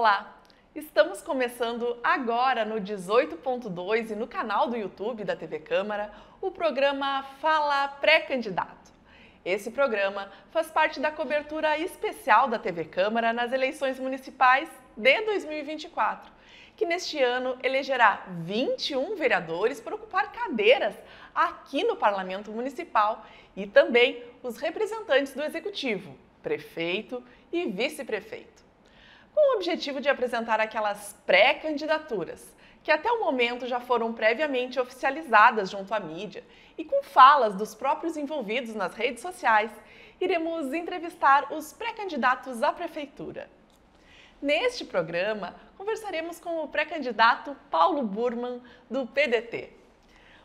Olá! Estamos começando agora no 18.2 e no canal do YouTube da TV Câmara o programa Fala Pré-Candidato. Esse programa faz parte da cobertura especial da TV Câmara nas eleições municipais de 2024, que neste ano elegerá 21 vereadores para ocupar cadeiras aqui no Parlamento Municipal e também os representantes do Executivo, prefeito e vice-prefeito com o objetivo de apresentar aquelas pré-candidaturas, que até o momento já foram previamente oficializadas junto à mídia, e com falas dos próprios envolvidos nas redes sociais, iremos entrevistar os pré-candidatos à prefeitura. Neste programa, conversaremos com o pré-candidato Paulo Burman, do PDT.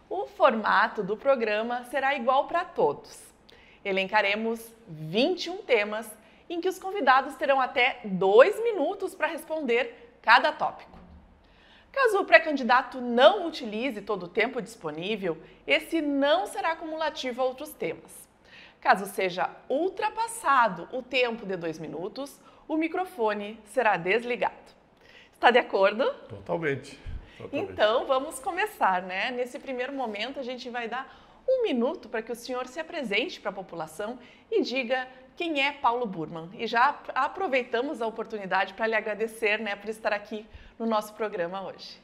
O formato do programa será igual para todos. Elencaremos 21 temas em que os convidados terão até dois minutos para responder cada tópico. Caso o pré-candidato não utilize todo o tempo disponível, esse não será acumulativo a outros temas. Caso seja ultrapassado o tempo de dois minutos, o microfone será desligado. Está de acordo? Totalmente. Totalmente. Então vamos começar, né? Nesse primeiro momento a gente vai dar um minuto para que o senhor se apresente para a população e diga quem é Paulo Burman. E já aproveitamos a oportunidade para lhe agradecer né, por estar aqui no nosso programa hoje.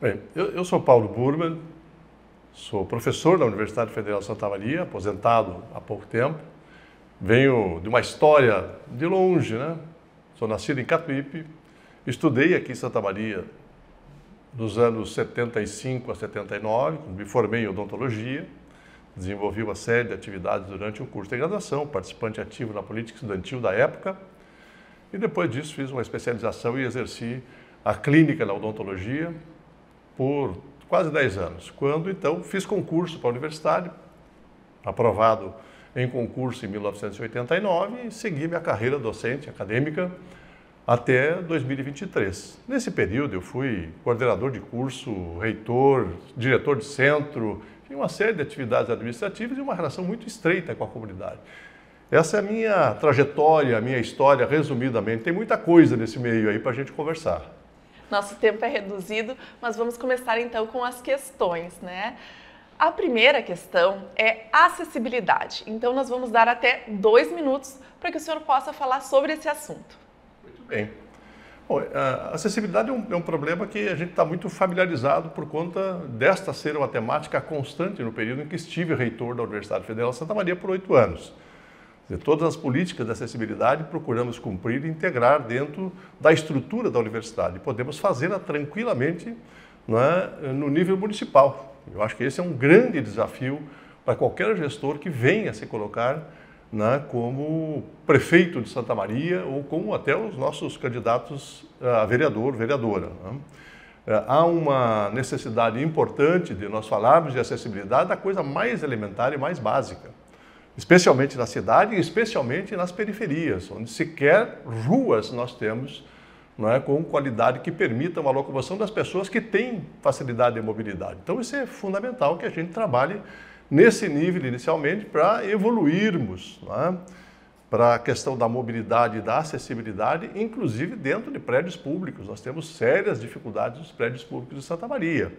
Bem, eu, eu sou Paulo Burman, sou professor da Universidade Federal de Santa Maria, aposentado há pouco tempo. Venho de uma história de longe, né? Sou nascido em Catuípe, estudei aqui em Santa Maria dos anos 75 a 79, me formei em odontologia, desenvolvi uma série de atividades durante o curso de graduação, participante ativo na política estudantil da época, e depois disso fiz uma especialização e exerci a clínica da odontologia por quase 10 anos, quando então fiz concurso para a universidade, aprovado em concurso em 1989 e segui minha carreira docente acadêmica até 2023. Nesse período, eu fui coordenador de curso, reitor, diretor de centro, e uma série de atividades administrativas e uma relação muito estreita com a comunidade. Essa é a minha trajetória, a minha história, resumidamente. Tem muita coisa nesse meio aí para a gente conversar. Nosso tempo é reduzido, mas vamos começar então com as questões, né? A primeira questão é acessibilidade. Então, nós vamos dar até dois minutos para que o senhor possa falar sobre esse assunto. Bem, Bom, a acessibilidade é um, é um, problema que a gente está muito familiarizado por conta desta ser uma temática constante no período em que estive reitor da Universidade Federal de Santa Maria por oito anos. De todas as políticas de acessibilidade procuramos cumprir e integrar dentro da estrutura da universidade. Podemos fazê-la tranquilamente é, no nível municipal. Eu acho que esse é um grande desafio para qualquer gestor que venha se colocar né, como prefeito de Santa Maria ou como até os nossos candidatos eh, a vereador, vereadora. Né? Eh, há uma necessidade importante de nós falarmos de acessibilidade da coisa mais elementar e mais básica, especialmente na cidade e especialmente nas periferias, onde sequer ruas nós temos não é, com qualidade que permita uma locomoção das pessoas que têm facilidade de mobilidade. Então, isso é fundamental que a gente trabalhe nesse nível inicialmente para evoluirmos é? para a questão da mobilidade e da acessibilidade, inclusive dentro de prédios públicos. Nós temos sérias dificuldades nos prédios públicos de Santa Maria.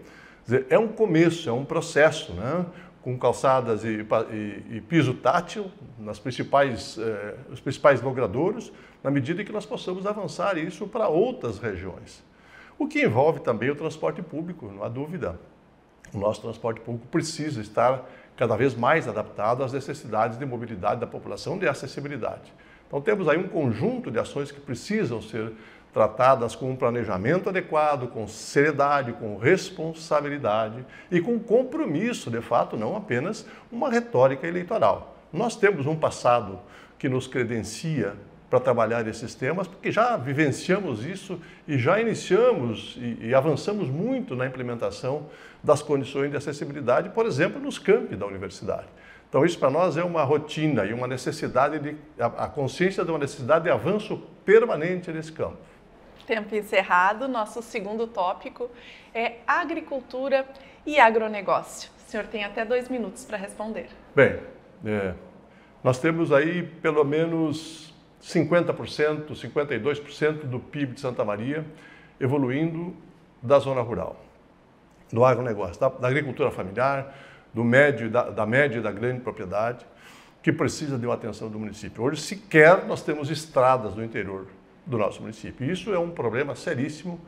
Dizer, é um começo, é um processo, né? com calçadas e, e, e, piso tátil nas principais, eh, os principais logradouros, na medida em que nós possamos avançar isso para outras regiões. O que envolve também o transporte público, não há dúvida. O nosso transporte público precisa estar cada vez mais adaptado às necessidades de mobilidade da população e de acessibilidade. Então temos aí um conjunto de ações que precisam ser tratadas com um planejamento adequado, com seriedade, com responsabilidade e com compromisso, de fato, não apenas uma retórica eleitoral. Nós temos um passado que nos credencia para trabalhar esses temas, porque já vivenciamos isso e já iniciamos e, e, avançamos muito na implementação das condições de acessibilidade, por exemplo, nos campi da universidade. Então, isso para nós é uma rotina e uma necessidade, de, a, a consciência de uma necessidade de avanço permanente nesse campo. Tempo encerrado, nosso segundo tópico é agricultura e agronegócio. O senhor tem até dois minutos para responder. Bem, é, nós temos aí pelo menos 50%, 52% do PIB de Santa Maria evoluindo da zona rural, do agronegócio, da, da agricultura familiar, do médio, da, da média e da grande propriedade, que precisa de uma atenção do município. Hoje, sequer nós temos estradas no interior do nosso município. Isso é um problema seríssimo,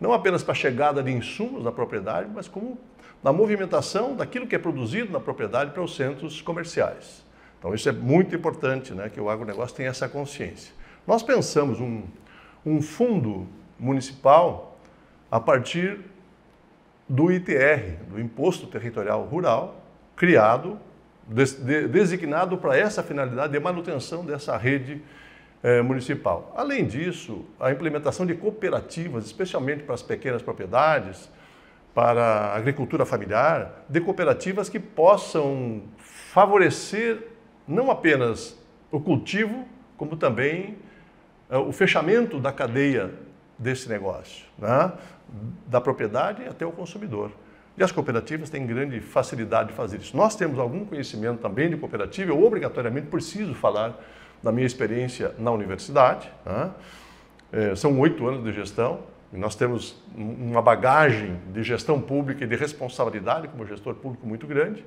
não apenas para a chegada de insumos na propriedade, mas como na movimentação daquilo que é produzido na propriedade para os centros comerciais. Então isso é muito importante, né, que o agronegócio tenha essa consciência. Nós pensamos um, um fundo municipal a partir do ITR, do Imposto Territorial Rural, criado, des, de, designado para essa finalidade de manutenção dessa rede eh, municipal. Além disso, a implementação de cooperativas, especialmente para as pequenas propriedades, para a agricultura familiar, de cooperativas que possam favorecer não apenas o cultivo, como também eh, o fechamento da cadeia desse negócio, né? da propriedade até o consumidor. E as cooperativas têm grande facilidade de fazer isso. Nós temos algum conhecimento também de cooperativa, eu obrigatoriamente preciso falar da minha experiência na universidade. Né? É, são oito anos de gestão, e nós temos uma bagagem de gestão pública e de responsabilidade como gestor público muito grande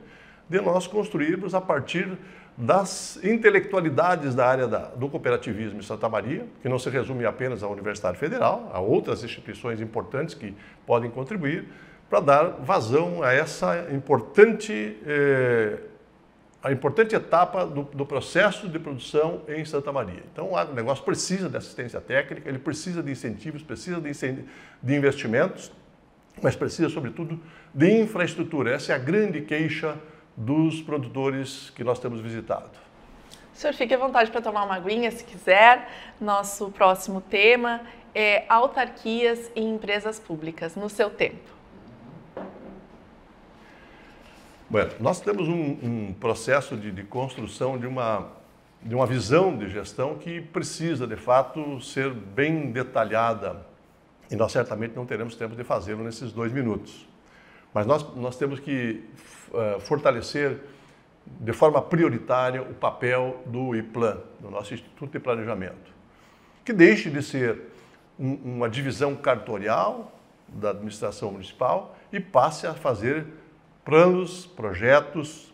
de nós construirmos a partir das intelectualidades da área da, do cooperativismo em Santa Maria, que não se resume apenas à Universidade Federal, a outras instituições importantes que podem contribuir para dar vazão a essa importante, eh, a importante etapa do, do, processo de produção em Santa Maria. Então, o negócio precisa de assistência técnica, ele precisa de incentivos, precisa de, de investimentos, mas precisa, sobretudo, de infraestrutura. Essa é a grande queixa dos produtores que nós temos visitado. Senhor, fique à vontade para tomar uma aguinha se quiser. Nosso próximo tema é autarquias e empresas públicas, no seu tempo. Bueno, nós temos um, um processo de, de, construção de uma, de uma visão de gestão que precisa, de fato, ser bem detalhada. E nós certamente não teremos tempo de fazê-lo nesses dois minutos. Mas nós, nós temos que eh, fortalecer de forma prioritária o papel do IPLAN, do nosso Instituto de Planejamento, que deixe de ser um, uma divisão cartorial da administração municipal e passe a fazer planos, projetos,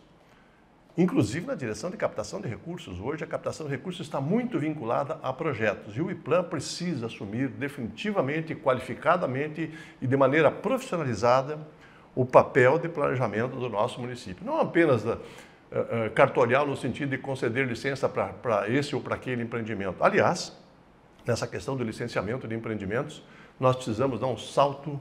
inclusive na direção de captação de recursos. Hoje a captação de recursos está muito vinculada a projetos e o IPLAN precisa assumir definitivamente, qualificadamente e de maneira profissionalizada o papel de planejamento do nosso município. Não apenas da, eh, uh, eh, cartorial no sentido de conceder licença para esse ou para aquele empreendimento. Aliás, nessa questão do licenciamento de empreendimentos, nós precisamos dar um salto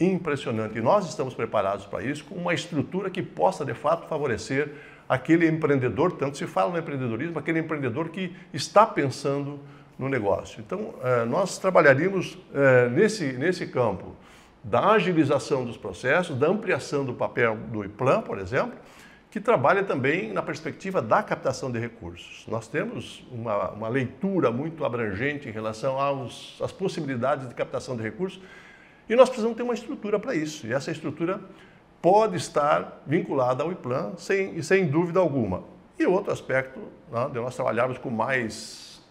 impressionante. E nós estamos preparados para isso com uma estrutura que possa, de fato, favorecer aquele empreendedor, tanto se fala no empreendedorismo, aquele empreendedor que está pensando no negócio. Então, eh, nós trabalharíamos nesse, nesse campo da agilização dos processos, da ampliação do papel do IPLAN, por exemplo, que trabalha também na perspectiva da captação de recursos. Nós temos uma, uma leitura muito abrangente em relação aos, às possibilidades de captação de recursos e nós precisamos ter uma estrutura para isso. E essa estrutura pode estar vinculada ao IPLAN, sem, sem dúvida alguma. E outro aspecto né, de nós trabalharmos com mais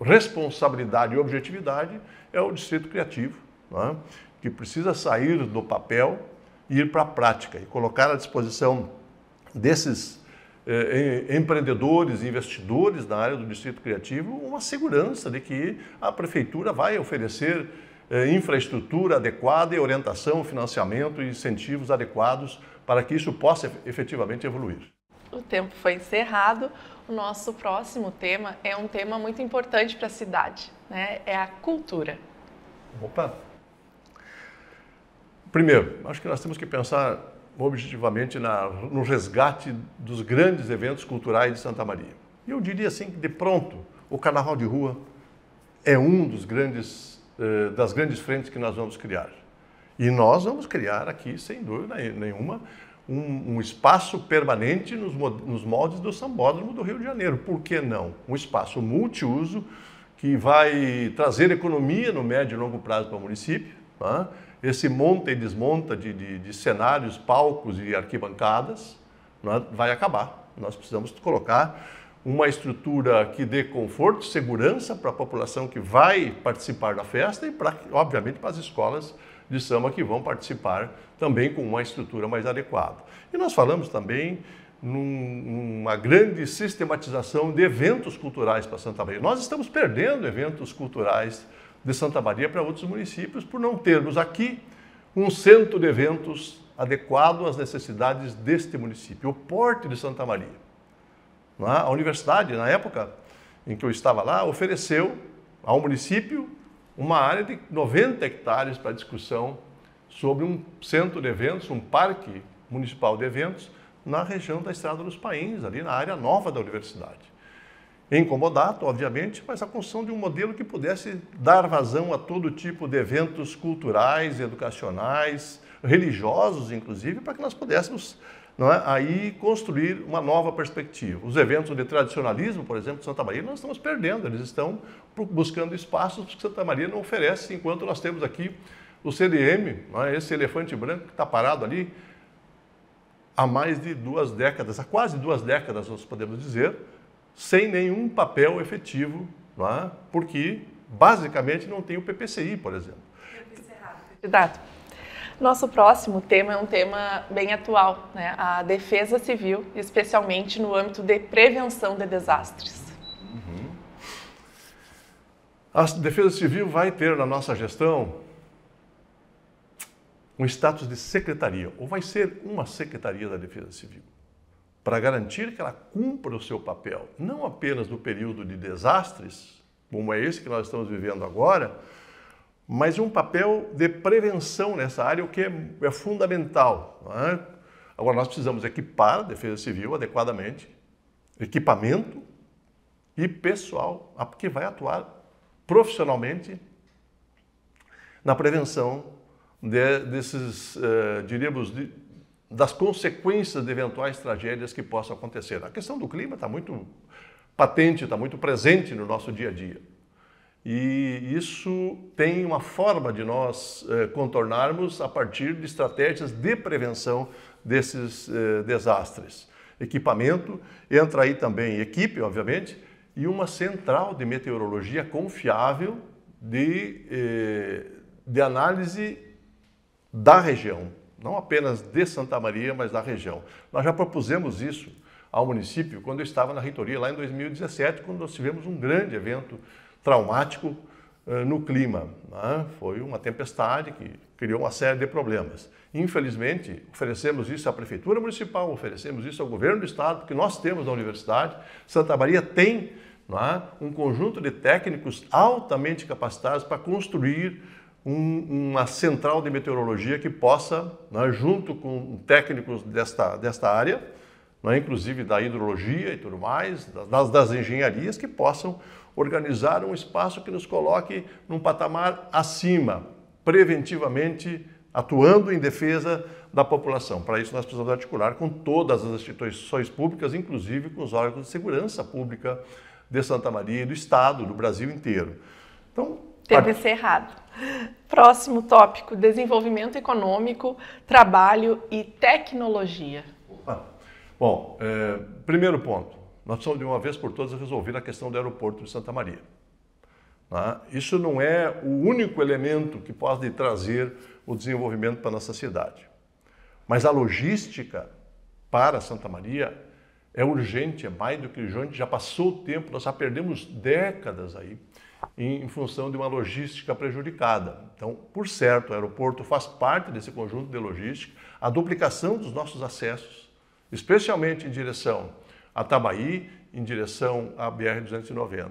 responsabilidade e objetividade é o Distrito Criativo, né, que precisa sair do papel e ir para a prática e colocar à disposição desses eh, empreendedores, investidores na área do Distrito Criativo, uma segurança de que a Prefeitura vai oferecer eh, infraestrutura adequada e orientação, financiamento e incentivos adequados para que isso possa efetivamente evoluir. O tempo foi encerrado. O nosso próximo tema é um tema muito importante para a cidade, né? é a cultura. Opa! Primeiro, acho que nós temos que pensar objetivamente na, no resgate dos grandes eventos culturais de Santa Maria. Eu diria assim que, de pronto, o Carnaval de Rua é um dos grandes, eh, das grandes frentes que nós vamos criar. E nós vamos criar aqui, sem dúvida nenhuma, um, um espaço permanente nos, nos moldes do Sambódromo do Rio de Janeiro. Por que não? Um espaço multiuso que vai trazer economia no médio e longo prazo para o município, né? esse monta e desmonta de, de, de cenários, palcos e arquibancadas é? vai acabar. Nós precisamos colocar uma estrutura que dê conforto, segurança para a população que vai participar da festa e, obviamente, para as escolas de samba que vão participar também com uma estrutura mais adequada. E nós falamos também numa grande sistematização de eventos culturais para Santa Maria. Nós estamos perdendo eventos culturais de Santa Maria para outros municípios, por não termos aqui um centro de eventos adequado às necessidades deste município, o porte de Santa Maria. É? A universidade, na época em que eu estava lá, ofereceu ao município uma área de 90 hectares para discussão sobre um centro de eventos, um parque municipal de eventos, na região da Estrada dos Países, ali na área nova da universidade incomodato, obviamente, mas a construção de um modelo que pudesse dar vazão a todo tipo de eventos culturais, educacionais, religiosos, inclusive, para que nós pudéssemos é, aí construir uma nova perspectiva. Os eventos de tradicionalismo, por exemplo, de Santa Maria, nós estamos perdendo, eles estão buscando espaços que Santa Maria não oferece, enquanto nós temos aqui o CDM, é, esse elefante branco que está parado ali, há mais de duas décadas, há quase duas décadas, nós podemos dizer, sem nenhum papel efetivo, é? porque basicamente não tem o PPCI, por exemplo. Candidato, nosso próximo tema é um tema bem atual, né? a defesa civil, especialmente no âmbito de prevenção de desastres. Uhum. A defesa civil vai ter na nossa gestão um status de secretaria, ou vai ser uma secretaria da defesa civil para garantir que ela cumpra o seu papel, não apenas no período de desastres, como é esse que nós estamos vivendo agora, mas um papel de prevenção nessa área, o que é, é fundamental. É? Agora, nós precisamos equipar a Defesa Civil adequadamente, equipamento e pessoal que vai atuar profissionalmente na prevenção de, desses, uh, diríamos, de, das consequências de eventuais tragédias que possam acontecer. A questão do clima está muito patente, está muito presente no nosso dia a dia. E isso tem uma forma de nós eh, contornarmos a partir de estratégias de prevenção desses eh, desastres. Equipamento, entra aí também equipe, obviamente, e uma central de meteorologia confiável de, eh, de análise da região, não apenas de Santa Maria, mas da região. Nós já propusemos isso ao município quando eu estava na reitoria lá em 2017, quando nós tivemos um grande evento traumático uh, no clima. Né? Foi uma tempestade que criou uma série de problemas. Infelizmente, oferecemos isso à Prefeitura Municipal, oferecemos isso ao Governo do Estado, porque nós temos na Universidade, Santa Maria tem é? um conjunto de técnicos altamente capacitados para construir um, uma central de meteorologia que possa, né, junto com técnicos desta, desta área, né, inclusive da hidrologia e tudo mais, das, das engenharias, que possam organizar um espaço que nos coloque num patamar acima, preventivamente atuando em defesa da população. Para isso, nós precisamos articular com todas as instituições públicas, inclusive com os órgãos de segurança pública de Santa Maria e do Estado, do Brasil inteiro. Então, Teve errado. Próximo tópico: desenvolvimento econômico, trabalho e tecnologia. Bom, é, primeiro ponto: nós precisamos de uma vez por todas resolver a questão do aeroporto de Santa Maria. Tá? isso não é o único elemento que pode trazer o desenvolvimento para a nossa cidade. Mas a logística para Santa Maria é urgente, é mais do que urgente, já passou o tempo, nós já perdemos décadas aí em função de uma logística prejudicada. Então, por certo, o aeroporto faz parte desse conjunto de logística, a duplicação dos nossos acessos, especialmente em direção a Tabaí, em direção à BR-290.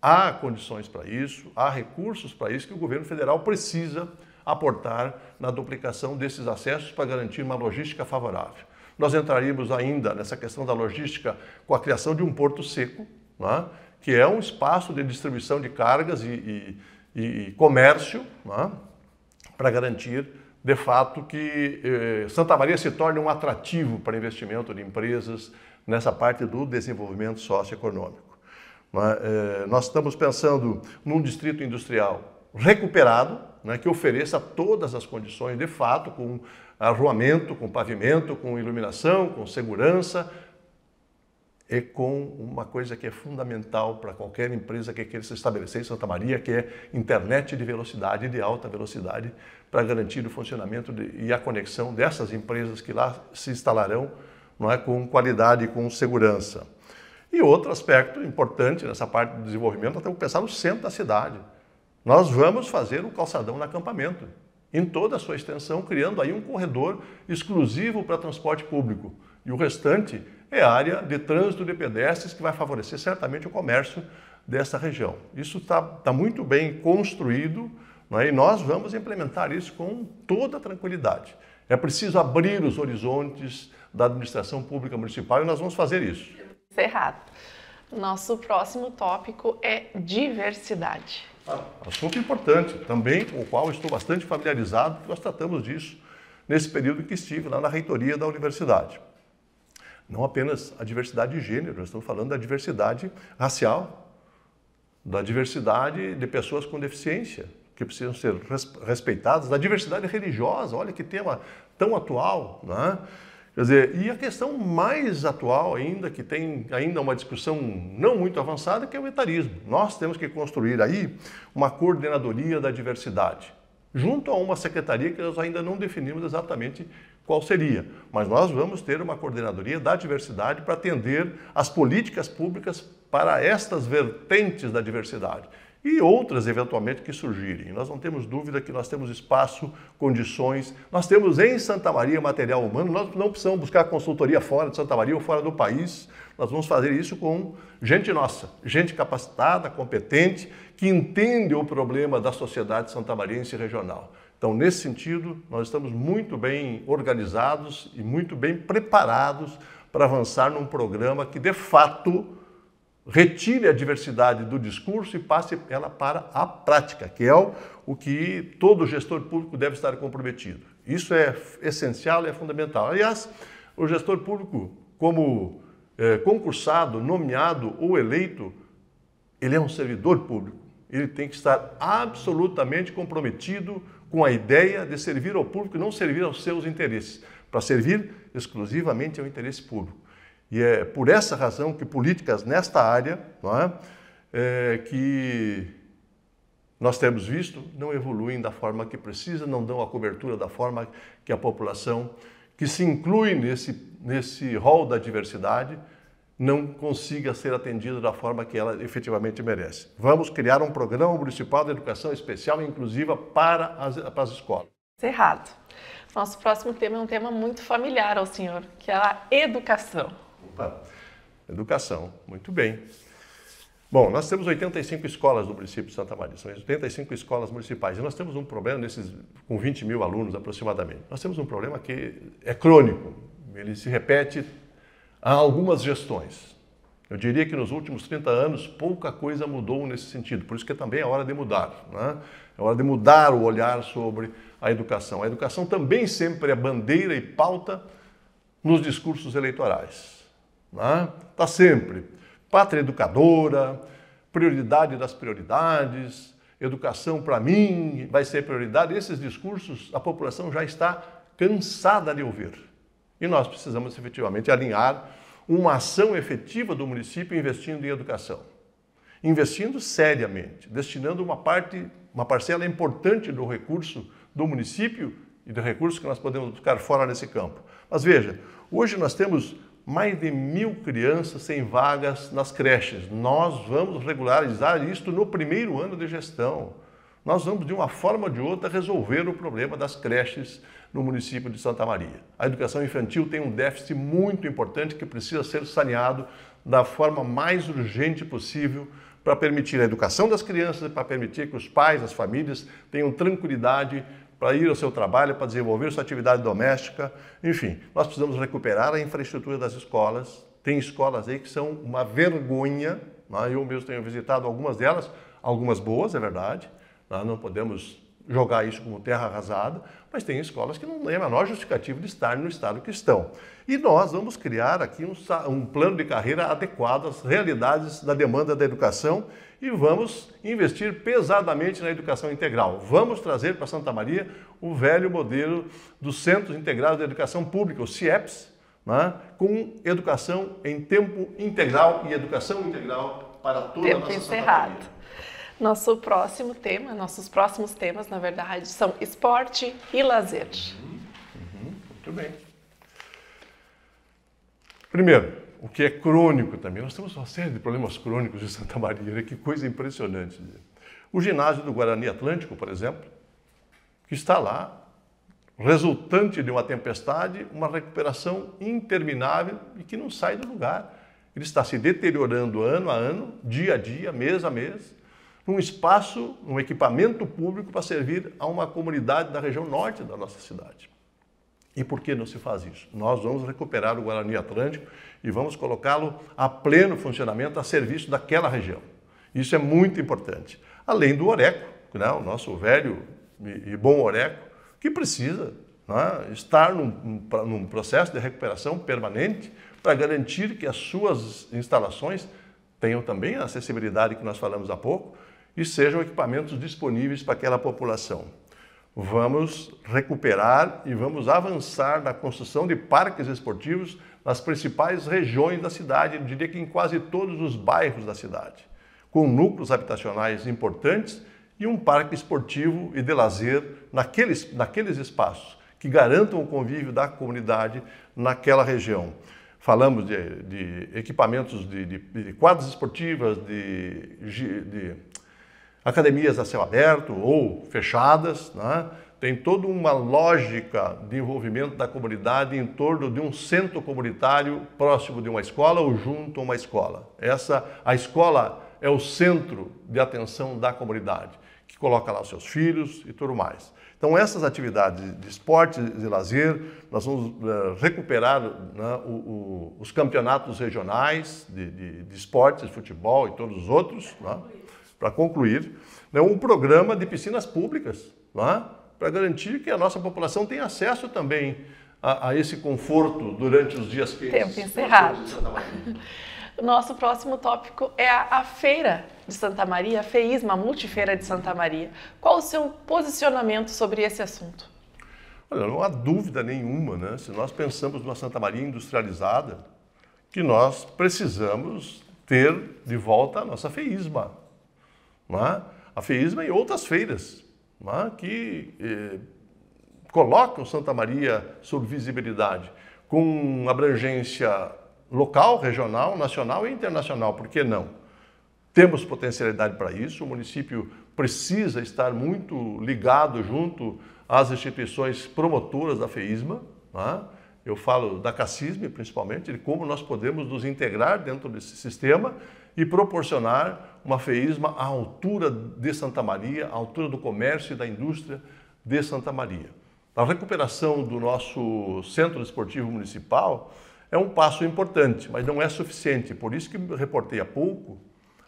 Há condições para isso, há recursos para isso que o governo federal precisa aportar na duplicação desses acessos para garantir uma logística favorável. Nós entraríamos ainda nessa questão da logística com a criação de um porto seco, né? que é um espaço de distribuição de cargas e, e, e comércio, né? para garantir, de fato, que eh, Santa Maria se torne um atrativo para investimento de empresas nessa parte do desenvolvimento socioeconômico. Né, eh, nós estamos pensando num distrito industrial recuperado, né, que ofereça todas as condições, de fato, com arruamento, com pavimento, com iluminação, com segurança, é com uma coisa que é fundamental para qualquer empresa que queira se estabelecer em Santa Maria, que é internet de velocidade, de alta velocidade, para garantir o funcionamento de, e a conexão dessas empresas que lá se instalarão não é, com qualidade e com segurança. E outro aspecto importante nessa parte do desenvolvimento, até temos pensar no centro da cidade. Nós vamos fazer um calçadão no acampamento, em toda a sua extensão, criando aí um corredor exclusivo para transporte público. E o restante é área de trânsito de pedestres que vai favorecer certamente o comércio dessa região. Isso está tá muito bem construído né? e nós vamos implementar isso com toda tranquilidade. É preciso abrir os horizontes da administração pública municipal e nós vamos fazer isso. Cerrado. Nosso próximo tópico é diversidade. Ah, assunto importante, também com o qual estou bastante familiarizado, porque nós tratamos disso nesse período que estive lá na reitoria da universidade. Não apenas a diversidade de gênero, nós estamos falando da diversidade racial, da diversidade de pessoas com deficiência, que precisam ser respeitadas, da diversidade religiosa, olha que tema tão atual, né? Quer dizer, e a questão mais atual ainda, que tem ainda uma discussão não muito avançada, que é o etarismo. Nós temos que construir aí uma coordenadoria da diversidade, junto a uma secretaria que nós ainda não definimos exatamente qual seria. Mas nós vamos ter uma coordenadoria da diversidade para atender as políticas públicas para estas vertentes da diversidade e outras eventualmente que surgirem. Nós não temos dúvida que nós temos espaço, condições, nós temos em Santa Maria material humano, nós não precisamos buscar consultoria fora de Santa Maria ou fora do país, nós vamos fazer isso com gente nossa, gente capacitada, competente, que entende o problema da sociedade santamarense regional. Então, nesse sentido, nós estamos muito bem organizados e muito bem preparados para avançar num programa que, de fato, retire a diversidade do discurso e passe ela para a prática, que é o, o que todo gestor público deve estar comprometido. Isso é essencial e é fundamental. Aliás, o gestor público, como é, concursado, nomeado ou eleito, ele é um servidor público. Ele tem que estar absolutamente comprometido com a ideia de servir ao público e não servir aos seus interesses, para servir exclusivamente ao interesse público. E é por essa razão que políticas nesta área, não é, é que nós temos visto, não evoluem da forma que precisa, não dão a cobertura da forma que a população que se inclui nesse, nesse rol da diversidade, não consiga ser atendida da forma que ela efetivamente merece. Vamos criar um programa municipal de educação especial e inclusiva para as, para as escolas. Cerrado. É Nosso próximo tema é um tema muito familiar ao senhor, que é a educação. Opa. Educação, muito bem. Bom, nós temos 85 escolas no município de Santa Maria, são 85 escolas municipais. E nós temos um problema nesses, com 20 mil alunos aproximadamente. Nós temos um problema que é crônico, ele se repete Há algumas gestões. Eu diria que nos últimos 30 anos pouca coisa mudou nesse sentido, por isso que também é hora de mudar. Né? É hora de mudar o olhar sobre a educação. A educação também sempre é bandeira e pauta nos discursos eleitorais. Está né? Tá sempre. Pátria educadora, prioridade das prioridades, educação para mim vai ser prioridade. Esses discursos a população já está cansada de ouvir. E nós precisamos efetivamente alinhar uma ação efetiva do município investindo em educação. Investindo seriamente, destinando uma parte, uma parcela importante do recurso do município e do recurso que nós podemos buscar fora nesse campo. Mas veja, hoje nós temos mais de mil crianças sem vagas nas creches. Nós vamos regularizar isto no primeiro ano de gestão. Nós vamos, de uma forma ou de outra, resolver o problema das creches no município de Santa Maria. A educação infantil tem um déficit muito importante que precisa ser saneado da forma mais urgente possível para permitir a educação das crianças e para permitir que os pais, as famílias tenham tranquilidade para ir ao seu trabalho, para desenvolver sua atividade doméstica. Enfim, nós precisamos recuperar a infraestrutura das escolas. Tem escolas aí que são uma vergonha. Né? Eu mesmo tenho visitado algumas delas, algumas boas, é verdade. Nós né? não podemos jogar isso como terra arrasada, mas tem escolas que não têm a menor justificativa de estar no estado que estão. E nós vamos criar aqui um, um, plano de carreira adequado às realidades da demanda da educação e vamos investir pesadamente na educação integral. Vamos trazer para Santa Maria o velho modelo dos Centros Integrados de Educação Pública, os CIEPs, né? com educação em tempo integral e educação integral para toda tempo a nossa encerrado. Santa Maria. Nosso próximo tema, nossos próximos temas, na verdade, são esporte e lazer. Uhum. Uhum. Muito bem. Primeiro, o que é crônico também. Nós temos uma série de problemas crônicos de Santa Maria, né? que coisa impressionante. Né? O ginásio do Guarani Atlântico, por exemplo, que está lá, resultante de uma tempestade, uma recuperação interminável e que não sai do lugar. Ele está se deteriorando ano a ano, dia a dia, mês a mês num espaço, um equipamento público para servir a uma comunidade da região norte da nossa cidade. E por que não se faz isso? Nós vamos recuperar o Guarani Atlântico e vamos colocá-lo a pleno funcionamento, a serviço daquela região. Isso é muito importante. Além do Oreco, né, o nosso velho e bom Oreco, que precisa né, estar num, num processo de recuperação permanente para garantir que as suas instalações tenham também a acessibilidade que nós falamos há pouco e sejam equipamentos disponíveis para aquela população. Vamos recuperar e vamos avançar na construção de parques esportivos nas principais regiões da cidade, eu diria que em quase todos os bairros da cidade, com núcleos habitacionais importantes e um parque esportivo e de lazer naqueles, naqueles espaços que garantam o convívio da comunidade naquela região. Falamos de, de equipamentos de, de, de, quadras esportivas, de academias a céu aberto ou fechadas, né? tem toda uma lógica de envolvimento da comunidade em torno de um centro comunitário próximo de uma escola ou junto a uma escola. Essa a escola é o centro de atenção da comunidade, que coloca lá os seus filhos e tudo mais. Então essas atividades de esporte e lazer, nós vamos eh, recuperar né, o, o, os campeonatos regionais de, de, de esportes, futebol e todos os outros. Né? para concluir, né, um programa de piscinas públicas lá, para garantir que a nossa população tenha acesso também a, a esse conforto durante os dias quentes. Tempo encerrado. nosso próximo tópico é a, a, feira de Santa Maria, a FEISMA, a Multifeira de Santa Maria. Qual o seu posicionamento sobre esse assunto? Olha, não há dúvida nenhuma, né? Se nós pensamos numa Santa Maria industrializada, que nós precisamos ter de volta a nossa FEISMA, é? a FEISMA e outras feiras é? que eh, colocam Santa Maria sob visibilidade, com abrangência local, regional, nacional e internacional, por que não? Temos potencialidade para isso, o município precisa estar muito ligado junto às instituições promotoras da FEISMA, é? eu falo da CACISME principalmente, de como nós podemos nos integrar dentro desse sistema e proporcionar uma feísma à altura de Santa Maria, à altura do comércio e da indústria de Santa Maria. A recuperação do nosso centro esportivo municipal é um passo importante, mas não é suficiente. Por isso que reportei há pouco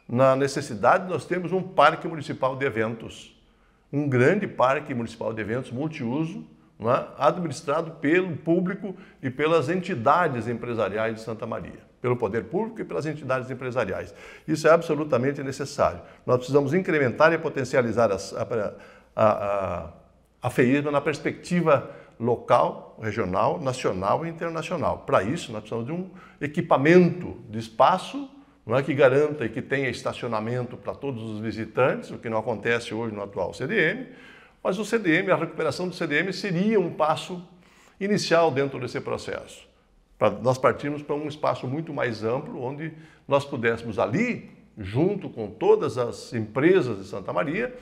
na necessidade nós temos um parque municipal de eventos, um grande parque municipal de eventos multiuso, é? administrado pelo público e pelas entidades empresariais de Santa Maria pelo poder público e pelas entidades empresariais. Isso é absolutamente necessário. Nós precisamos incrementar e potencializar a, a, a, a FEISMA na perspectiva local, regional, nacional e internacional. Para isso, nós precisamos de um equipamento de espaço não é que garanta e que tenha estacionamento para todos os visitantes, o que não acontece hoje no atual CDM, mas o CDM, a recuperação do CDM seria um passo inicial dentro desse processo para nós partimos para um espaço muito mais amplo, onde nós pudéssemos ali, junto com todas as empresas de Santa Maria,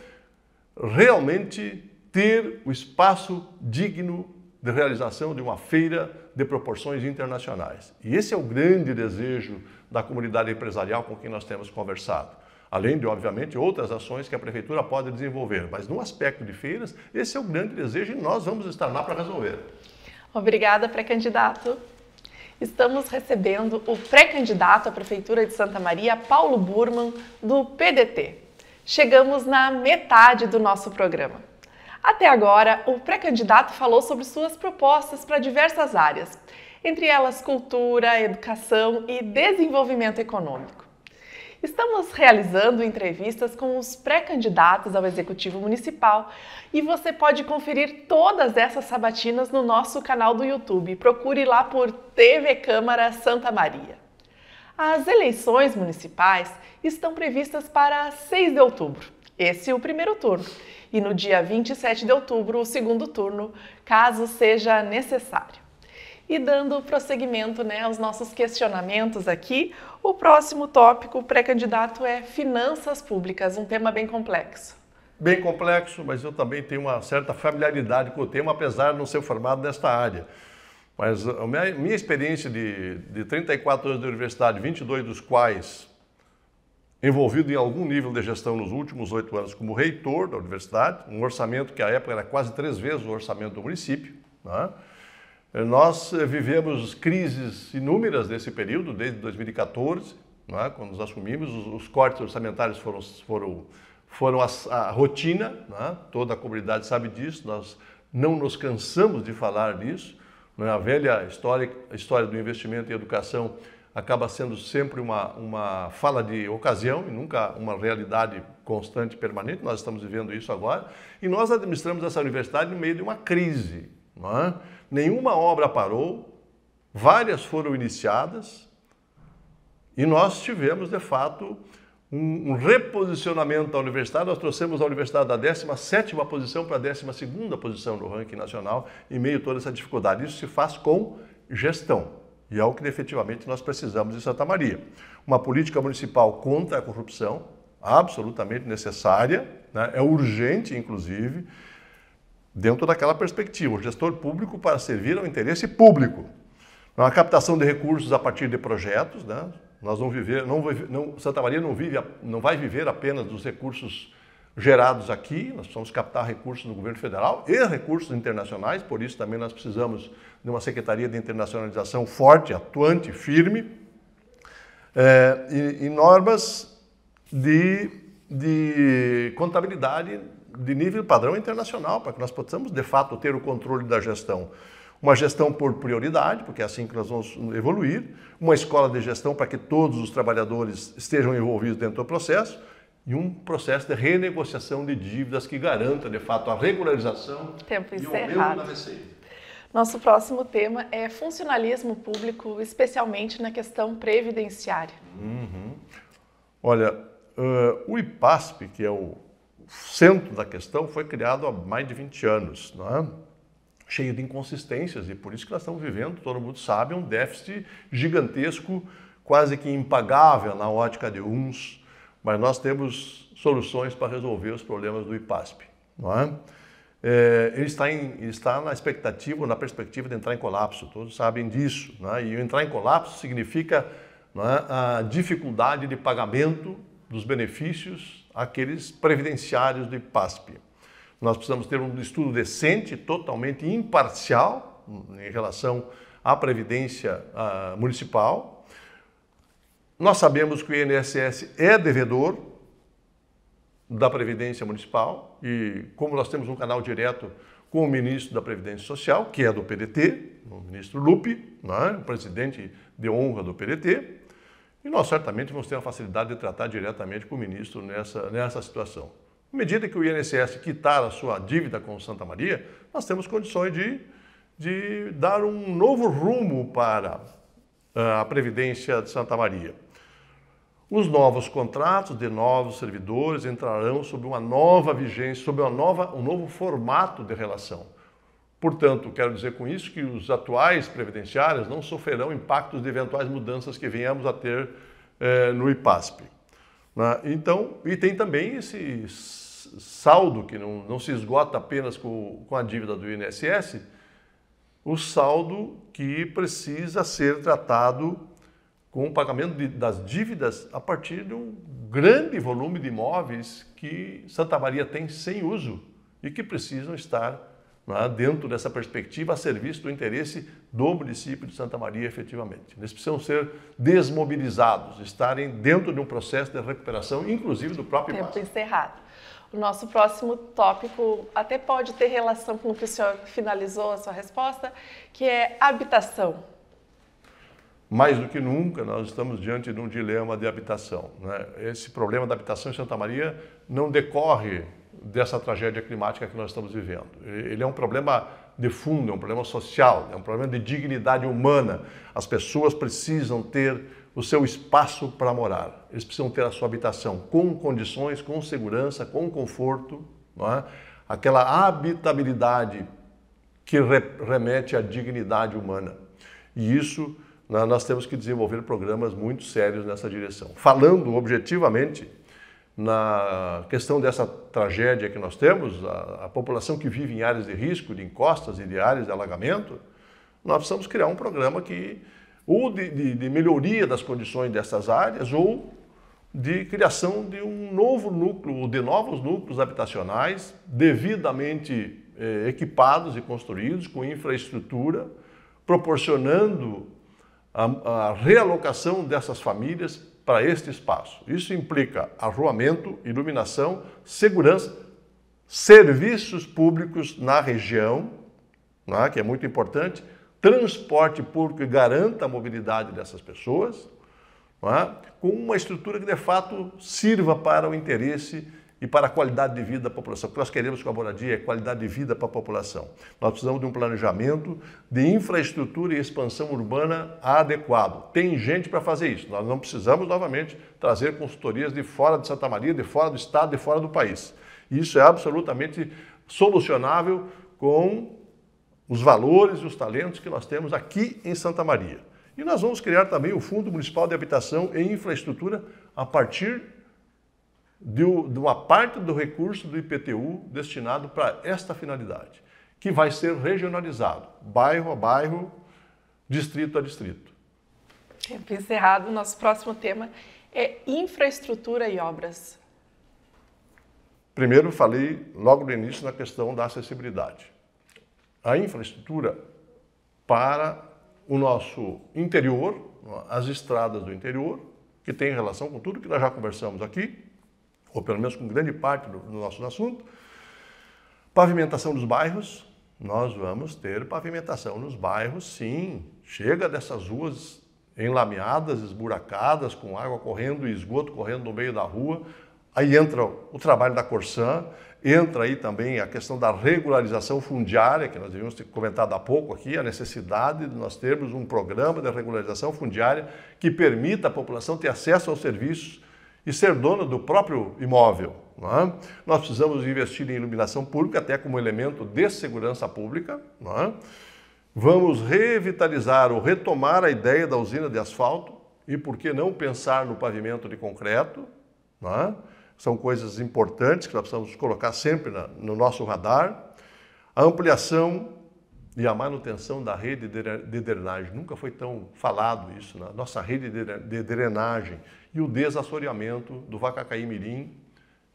realmente ter o espaço digno de realização de uma feira de proporções internacionais. E esse é o grande desejo da comunidade empresarial com quem nós temos conversado. Além de, obviamente, outras ações que a prefeitura pode desenvolver. Mas no aspecto de feiras, esse é o grande desejo e nós vamos estar lá para resolver. Obrigada, pré-candidato estamos recebendo o pré-candidato à Prefeitura de Santa Maria, Paulo Burman, do PDT. Chegamos na metade do nosso programa. Até agora, o pré-candidato falou sobre suas propostas para diversas áreas, entre elas cultura, educação e desenvolvimento econômico. Estamos realizando entrevistas com os pré-candidatos ao Executivo Municipal e você pode conferir todas essas sabatinas no nosso canal do YouTube. Procure lá por TV Câmara Santa Maria. As eleições municipais estão previstas para 6 de outubro. Esse é o primeiro turno. E no dia 27 de outubro, o segundo turno, caso seja necessário. E dando prosseguimento né, aos nossos questionamentos aqui, o próximo tópico pré-candidato é finanças públicas, um tema bem complexo. Bem complexo, mas eu também tenho uma certa familiaridade com o tema, apesar de não ser formado nesta área. Mas a minha, minha experiência de, de 34 anos de universidade, 22 dos quais envolvido em algum nível de gestão nos últimos oito anos como reitor da universidade, um orçamento que à época era quase três vezes o orçamento do município, né? Nós eh, vivemos crises inúmeras nesse período, desde 2014, é? quando nos assumimos, os, os, cortes orçamentários foram, foram, foram a, a rotina, é? toda a comunidade sabe disso, nós não nos cansamos de falar disso. É? A velha história, história do investimento em educação acaba sendo sempre uma, uma fala de ocasião e nunca uma realidade constante, permanente. Nós estamos vivendo isso agora. E nós administramos essa universidade no meio de uma crise é? Nenhuma obra parou, várias foram iniciadas e nós tivemos, de fato, um, reposicionamento da universidade. Nós trouxemos a universidade da 17 posição para a 12 posição do ranking nacional em meio a toda essa dificuldade. Isso se faz com gestão. E é o que efetivamente nós precisamos em Santa Maria. Uma política municipal contra a corrupção, absolutamente necessária, né? é urgente, inclusive, dentro daquela perspectiva, o gestor público para servir ao interesse público. Uma captação de recursos a partir de projetos, né? Nós vamos viver, não, não, Santa Maria não vive, não vai viver apenas dos recursos gerados aqui, nós precisamos captar recursos do governo federal e recursos internacionais, por isso também nós precisamos de uma Secretaria de Internacionalização forte, atuante, firme, é, e, e normas de, de contabilidade de nível padrão internacional, para que nós possamos, de fato, ter o controle da gestão. Uma gestão por prioridade, porque é assim que nós vamos evoluir, uma escola de gestão para que todos os trabalhadores estejam envolvidos dentro do processo, e um processo de renegociação de dívidas que garanta, de fato, a regularização Tempo encerrado. e o receita. Nosso próximo tema é funcionalismo público, especialmente na questão previdenciária. Uhum. Olha, uh, o IPASP, que é o centro da questão foi criado há mais de 20 anos, não é? cheio de inconsistências, e por isso que nós estamos vivendo, todo mundo sabe, um déficit gigantesco, quase que impagável na ótica de uns, mas nós temos soluções para resolver os problemas do IPASP. Não é? É, ele, está em, ele está na expectativa, na perspectiva de entrar em colapso, todos sabem disso. É? E entrar em colapso significa é, a dificuldade de pagamento dos benefícios aqueles previdenciários do IPASP. Nós precisamos ter um estudo decente, totalmente imparcial em relação à previdência uh, municipal. Nós sabemos que o INSS é devedor da previdência municipal e como nós temos um canal direto com o ministro da Previdência Social, que é do PDT, o ministro Lupe, né, o presidente de honra do PDT, e nós certamente vamos ter a facilidade de tratar diretamente com o ministro nessa, nessa situação. À medida que o INSS quitar a sua dívida com Santa Maria, nós temos condições de, de dar um novo rumo para ah, a Previdência de Santa Maria. Os novos contratos de novos servidores entrarão sob uma nova vigência, sob uma nova, um novo formato de relação. Portanto, quero dizer com isso que os atuais previdenciários não sofrerão impactos de eventuais mudanças que venhamos a ter é, no IPASP. Né? então, e tem também esse saldo que não, não se esgota apenas com, com a dívida do INSS, o saldo que precisa ser tratado com o pagamento de, das dívidas a partir de um grande volume de imóveis que Santa Maria tem sem uso e que precisam estar né, dentro dessa perspectiva a serviço do interesse do município de Santa Maria, efetivamente. Eles precisam ser desmobilizados, estarem dentro de um processo de recuperação, inclusive do próprio Tempo passo. encerrado. O nosso próximo tópico até pode ter relação com o que o senhor finalizou a sua resposta, que é habitação. Mais do que nunca, nós estamos diante de um dilema de habitação. Né? Esse problema da habitação em Santa Maria não decorre dessa tragédia climática que nós estamos vivendo. Ele é um problema de fundo, é um problema social, é um problema de dignidade humana. As pessoas precisam ter o seu espaço para morar, eles precisam ter a sua habitação com condições, com segurança, com conforto, é? aquela habitabilidade que remete à dignidade humana. E isso né, nós temos que desenvolver programas muito sérios nessa direção. Falando objetivamente, na questão dessa tragédia que nós temos, a, a, população que vive em áreas de risco, de encostas e de áreas de alagamento, nós precisamos criar um programa que, ou de, de, de melhoria das condições dessas áreas, ou de criação de um novo núcleo, ou de novos núcleos habitacionais devidamente eh, equipados e construídos, com infraestrutura, proporcionando a, a realocação dessas famílias para este espaço. Isso implica arruamento, iluminação, segurança, serviços públicos na região, é? que é muito importante, transporte público que garanta a mobilidade dessas pessoas, é? com uma estrutura que de fato sirva para o interesse e para a qualidade de vida da população. O que nós queremos com a moradia é qualidade de vida para a população. Nós precisamos de um planejamento de infraestrutura e expansão urbana adequado. Tem gente para fazer isso. Nós não precisamos, novamente, trazer consultorias de fora de Santa Maria, de fora do Estado, de fora do país. Isso é absolutamente solucionável com os valores e os talentos que nós temos aqui em Santa Maria. E nós vamos criar também o Fundo Municipal de Habitação e Infraestrutura a partir de uma parte do recurso do IPTU destinado para esta finalidade, que vai ser regionalizado, bairro a bairro, distrito a distrito. Tempo encerrado. Nosso próximo tema é infraestrutura e obras. Primeiro, falei logo no início na questão da acessibilidade. A infraestrutura para o nosso interior, as estradas do interior, que tem relação com tudo que nós já conversamos aqui, ou pelo menos com grande parte do, do nosso assunto. Pavimentação dos bairros, nós vamos ter pavimentação nos bairros, sim. Chega dessas ruas enlameadas, esburacadas, com água correndo e esgoto correndo no meio da rua. Aí entra o trabalho da Corsã, entra aí também a questão da regularização fundiária, que nós devíamos ter comentado há pouco aqui, a necessidade de nós termos um programa de regularização fundiária que permita à população ter acesso aos serviços e ser dono do próprio imóvel. É? Nós precisamos investir em iluminação pública, até como elemento de segurança pública. É? Vamos revitalizar ou retomar a ideia da usina de asfalto e, por que não, pensar no pavimento de concreto. É? São coisas importantes que nós precisamos colocar sempre na, no nosso radar. A ampliação e a manutenção da rede de drenagem. Nunca foi tão falado isso. Né? Nossa rede de drenagem e o desassoreamento do Vacacaí Mirim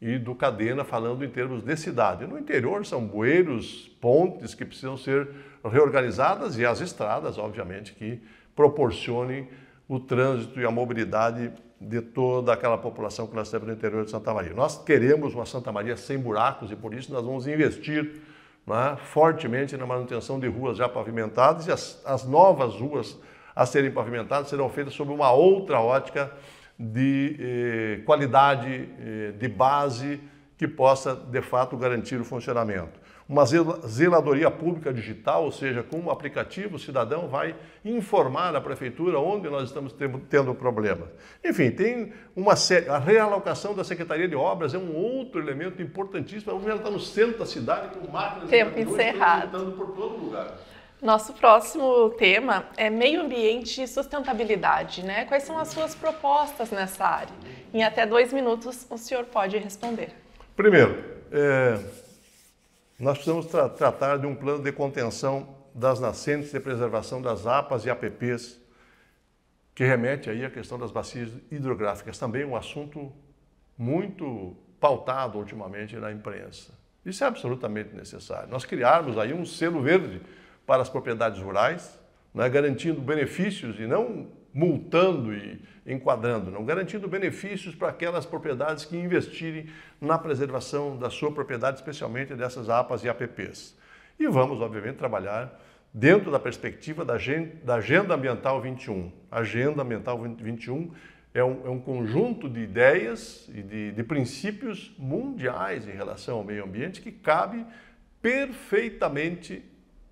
e do Cadena, falando em termos de cidade. No interior são bueiros, pontes que precisam ser reorganizadas e as estradas, obviamente, que proporcionem o trânsito e a mobilidade de toda aquela população que nós temos no interior de Santa Maria. Nós queremos uma Santa Maria sem buracos e por isso nós vamos investir né, fortemente na manutenção de ruas já pavimentadas e as, as novas ruas a serem pavimentadas serão feitas sob uma outra ótica de eh, qualidade eh, de base que possa, de fato, garantir o funcionamento. Uma zeladoria pública digital, ou seja, com um aplicativo, o cidadão vai informar a prefeitura onde nós estamos tendo problemas. Enfim, tem uma série. A realocação da Secretaria de Obras é um outro elemento importantíssimo. O ela está no centro da cidade com máquinas Tempo e encerrado. por todo lugar. Nosso próximo tema é meio ambiente e sustentabilidade, né? Quais são as suas propostas nessa área? Em até dois minutos, o senhor pode responder. Primeiro, é, nós precisamos tra tratar de um plano de contenção das nascentes de preservação das APAs e APPs, que remete aí à questão das bacias hidrográficas, também um assunto muito pautado ultimamente na imprensa. Isso é absolutamente necessário. Nós criarmos aí um selo verde para as propriedades rurais, né, garantindo benefícios e não multando e enquadrando, não garantindo benefícios para aquelas propriedades que investirem na preservação da sua propriedade, especialmente dessas APAs e APPs. E vamos, obviamente, trabalhar dentro da perspectiva da Agenda Ambiental 21. A Agenda Ambiental 21 é um, é um conjunto de ideias e de, de princípios mundiais em relação ao meio ambiente que cabe perfeitamente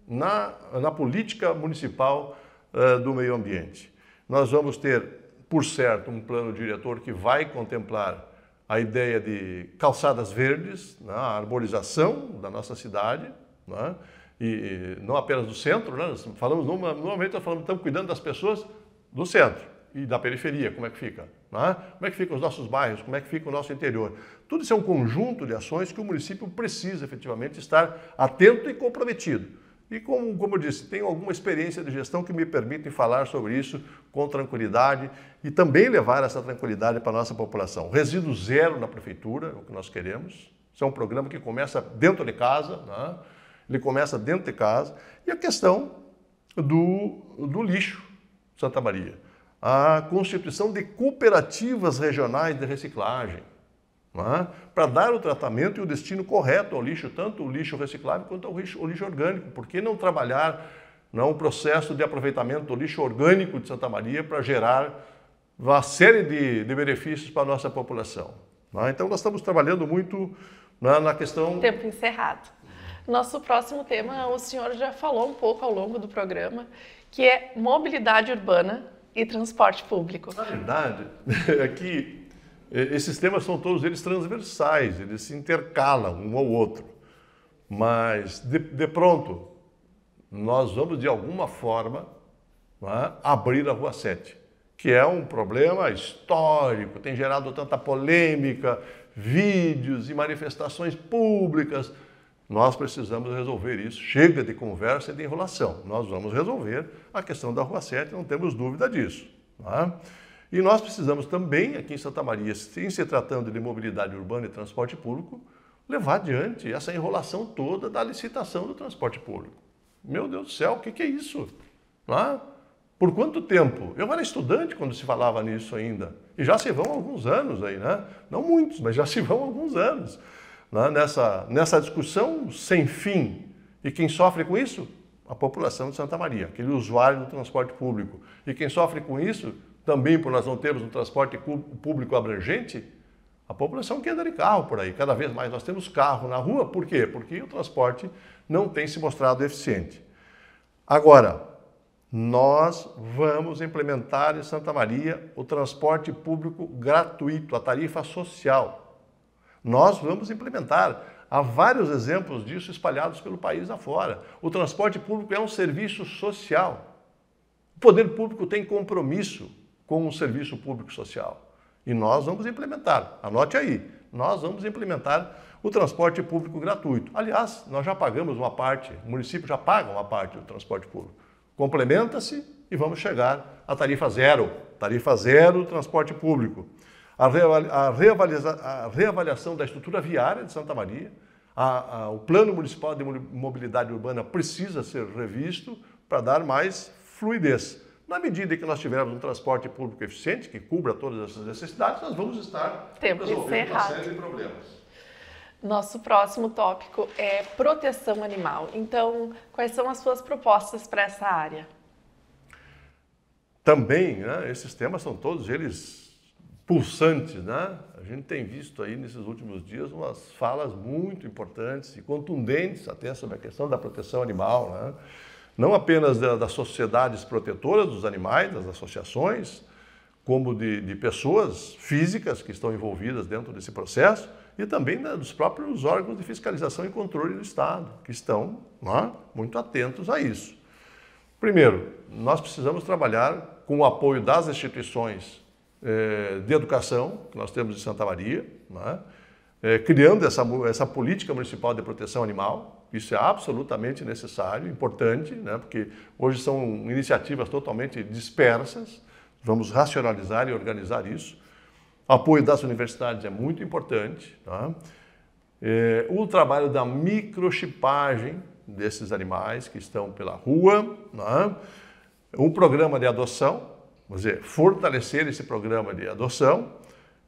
na, na política municipal uh, do meio ambiente. Nós vamos ter, por certo, um plano diretor que vai contemplar a ideia de calçadas verdes, né, a arborização da nossa cidade, né, e não apenas do centro, né, nós falamos, normalmente nós falamos, estamos cuidando das pessoas do centro e da periferia, como é que fica? Né? Como é que ficam os nossos bairros, como é que fica o nosso interior? Tudo isso é um conjunto de ações que o município precisa efetivamente estar atento e comprometido. E como, como eu disse, tenho alguma experiência de gestão que me permite falar sobre isso com tranquilidade e também levar essa tranquilidade para a nossa população. Resíduo zero na prefeitura, é o que nós queremos. Isso é um programa que começa dentro de casa, né? ele começa dentro de casa. E a questão do, do lixo, Santa Maria. A constituição de cooperativas regionais de reciclagem é? para dar o tratamento e o destino correto ao lixo, tanto o lixo reciclável quanto ao lixo, o lixo orgânico. Por que não trabalhar não, o processo de aproveitamento do lixo orgânico de Santa Maria para gerar uma série de, de benefícios para a nossa população? É? Então, nós estamos trabalhando muito na, né, na questão. Tempo encerrado. Nosso próximo tema, o senhor já falou um pouco ao longo do programa, que é mobilidade urbana e transporte público. Na verdade, aqui é esses temas são todos eles transversais, eles se intercalam um ao outro. Mas, de, de pronto, nós vamos, de alguma forma, é? abrir a Rua 7, que é um problema histórico, tem gerado tanta polêmica, vídeos e manifestações públicas. Nós precisamos resolver isso. Chega de conversa e de enrolação. Nós vamos resolver a questão da Rua 7, não temos dúvida disso. Não é? E nós precisamos também, aqui em Santa Maria, em se tratando de mobilidade urbana e transporte público, levar adiante essa enrolação toda da licitação do transporte público. Meu Deus do céu, o que, que, é isso? Ah, por quanto tempo? Eu era estudante quando se falava nisso ainda. E já se vão alguns anos aí, né? Não muitos, mas já se vão alguns anos né? nessa, nessa discussão sem fim. E quem sofre com isso? A população de Santa Maria, aquele usuário do transporte público. E quem sofre com isso também por nós não termos um transporte público abrangente, a população que anda de carro por aí. Cada vez mais nós temos carro na rua. Por quê? Porque o transporte não tem se mostrado eficiente. Agora, nós vamos implementar em Santa Maria o transporte público gratuito, a tarifa social. Nós vamos implementar. Há vários exemplos disso espalhados pelo país afora. O transporte público é um serviço social. O poder público tem compromisso com o serviço público social. E nós vamos implementar, anote aí, nós vamos implementar o transporte público gratuito. Aliás, nós já pagamos uma parte, o município já paga uma parte do transporte público. Complementa-se e vamos chegar à tarifa zero, tarifa zero do transporte público. A, reavalia, a, reavalia, a reavaliação da estrutura viária de Santa Maria, a, a, o Plano Municipal de Mobilidade Urbana precisa ser revisto para dar mais fluidez. Na medida que nós tivermos um transporte público eficiente, que cubra todas essas necessidades, nós vamos estar Tempo resolvendo uma série de problemas. Nosso próximo tópico é proteção animal. Então, quais são as suas propostas para essa área? Também, né, esses temas são todos eles pulsantes, né? A gente tem visto aí nesses últimos dias umas falas muito importantes e contundentes até sobre a questão da proteção animal, né? não apenas das sociedades protetoras dos animais, das associações, como de, de, pessoas físicas que estão envolvidas dentro desse processo e também da, dos próprios órgãos de fiscalização e controle do Estado, que estão é, muito atentos a isso. Primeiro, nós precisamos trabalhar com o apoio das instituições eh, de educação que nós temos em Santa Maria, é? Eh, criando essa, essa política municipal de proteção animal, isso é absolutamente necessário, importante, né? porque hoje são iniciativas totalmente dispersas. Vamos racionalizar e organizar isso. O apoio das universidades é muito importante. Tá? É, o trabalho da microchipagem desses animais que estão pela rua. Né? Um programa de adoção, vamos dizer, fortalecer esse programa de adoção.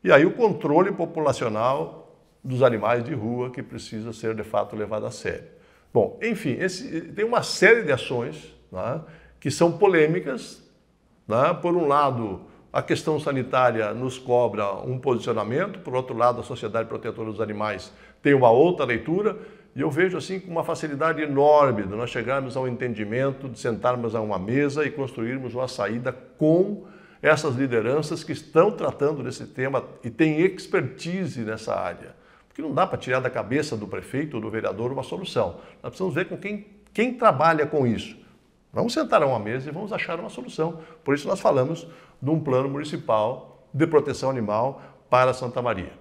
E aí o controle populacional dos animais de rua que precisa ser de fato levado a sério. Bom, enfim, esse, tem uma série de ações né, que são polêmicas. Né? Por um lado, a questão sanitária nos cobra um posicionamento, por outro lado, a Sociedade Protetora dos Animais tem uma outra leitura. E eu vejo assim com uma facilidade enorme de nós chegarmos ao entendimento, de sentarmos a uma mesa e construirmos uma saída com essas lideranças que estão tratando desse tema e têm expertise nessa área que não dá para tirar da cabeça do prefeito ou do vereador uma solução. Nós precisamos ver com quem, quem trabalha com isso. Vamos sentar a uma mesa e vamos achar uma solução. Por isso nós falamos de um plano municipal de proteção animal para Santa Maria.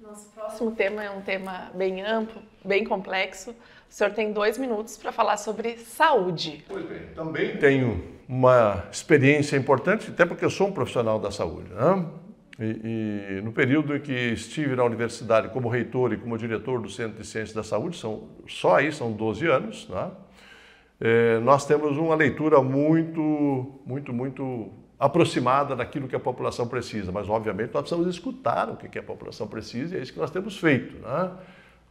Nosso próximo tema é um tema bem amplo, bem complexo. O senhor tem dois minutos para falar sobre saúde. Pois bem, também tenho uma experiência importante, até porque eu sou um profissional da saúde. Né? E, e, no período em que estive na universidade como reitor e como diretor do Centro de Ciências da Saúde, são, só aí são 12 anos, né? é, nós temos uma leitura muito, muito, muito aproximada daquilo que a população precisa. Mas, obviamente, nós precisamos escutar o que a população precisa e é isso que nós temos feito. Né? A